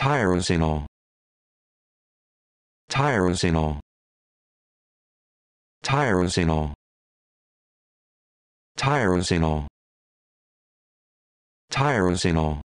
tyrosinol tyrosinol tyrosinol tyrosinol tyrosinol